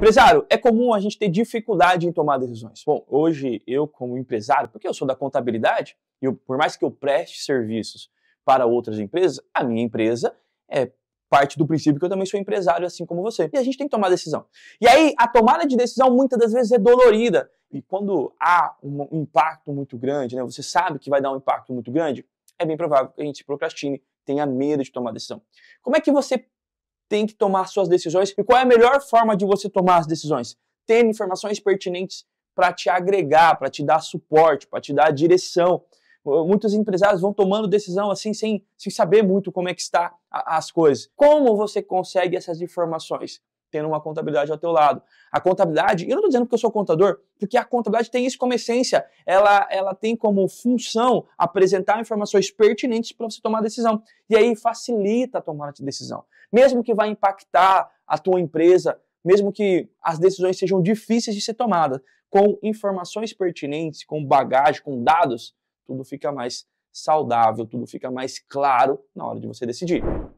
Empresário, é comum a gente ter dificuldade em tomar decisões. Bom, hoje eu, como empresário, porque eu sou da contabilidade, e por mais que eu preste serviços para outras empresas, a minha empresa é parte do princípio que eu também sou empresário, assim como você. E a gente tem que tomar decisão. E aí, a tomada de decisão muitas das vezes é dolorida. E quando há um impacto muito grande, né, você sabe que vai dar um impacto muito grande, é bem provável que a gente se procrastine, tenha medo de tomar decisão. Como é que você tem que tomar suas decisões. E qual é a melhor forma de você tomar as decisões? Tendo informações pertinentes para te agregar, para te dar suporte, para te dar direção. Muitos empresários vão tomando decisão assim sem, sem saber muito como é que está a, as coisas. Como você consegue essas informações? tendo uma contabilidade ao teu lado. A contabilidade, eu não estou dizendo porque eu sou contador, porque a contabilidade tem isso como essência. Ela, ela tem como função apresentar informações pertinentes para você tomar decisão. E aí facilita a tomada de decisão. Mesmo que vá impactar a tua empresa, mesmo que as decisões sejam difíceis de ser tomadas, com informações pertinentes, com bagagem, com dados, tudo fica mais saudável, tudo fica mais claro na hora de você decidir.